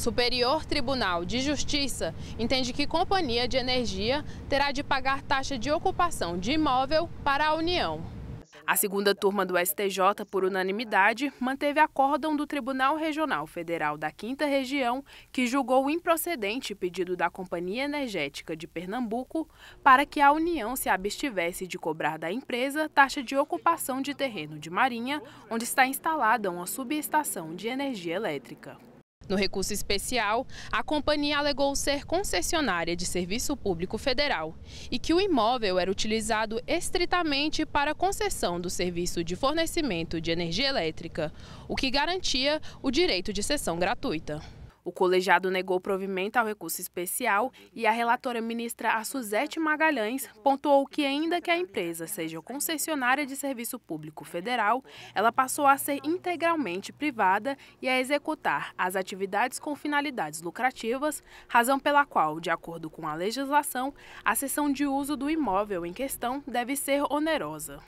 Superior Tribunal de Justiça entende que companhia de energia terá de pagar taxa de ocupação de imóvel para a União. A segunda turma do STJ, por unanimidade, manteve acórdão do Tribunal Regional Federal da Quinta Região, que julgou improcedente pedido da Companhia Energética de Pernambuco para que a União se abstivesse de cobrar da empresa taxa de ocupação de terreno de Marinha, onde está instalada uma subestação de energia elétrica. No recurso especial, a companhia alegou ser concessionária de serviço público federal e que o imóvel era utilizado estritamente para concessão do serviço de fornecimento de energia elétrica, o que garantia o direito de cessão gratuita. O colegiado negou provimento ao recurso especial e a relatora ministra Suzete Magalhães pontuou que, ainda que a empresa seja concessionária de serviço público federal, ela passou a ser integralmente privada e a executar as atividades com finalidades lucrativas, razão pela qual, de acordo com a legislação, a cessão de uso do imóvel em questão deve ser onerosa.